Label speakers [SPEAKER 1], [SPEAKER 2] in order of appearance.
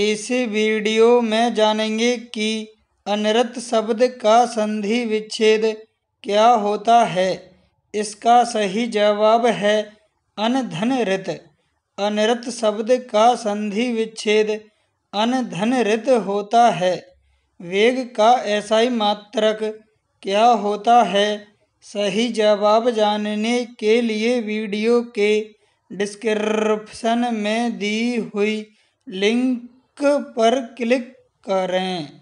[SPEAKER 1] इस वीडियो में जानेंगे कि अनिरत शब्द का संधि विच्छेद क्या होता है इसका सही जवाब है अनधनरित अनिरत शब्द का संधि विच्छेद अनधनरित होता है वेग का ऐसा ही मात्रक क्या होता है सही जवाब जानने के लिए वीडियो के डिस्क्रिप्शन में दी हुई लिंक पर क्लिक करें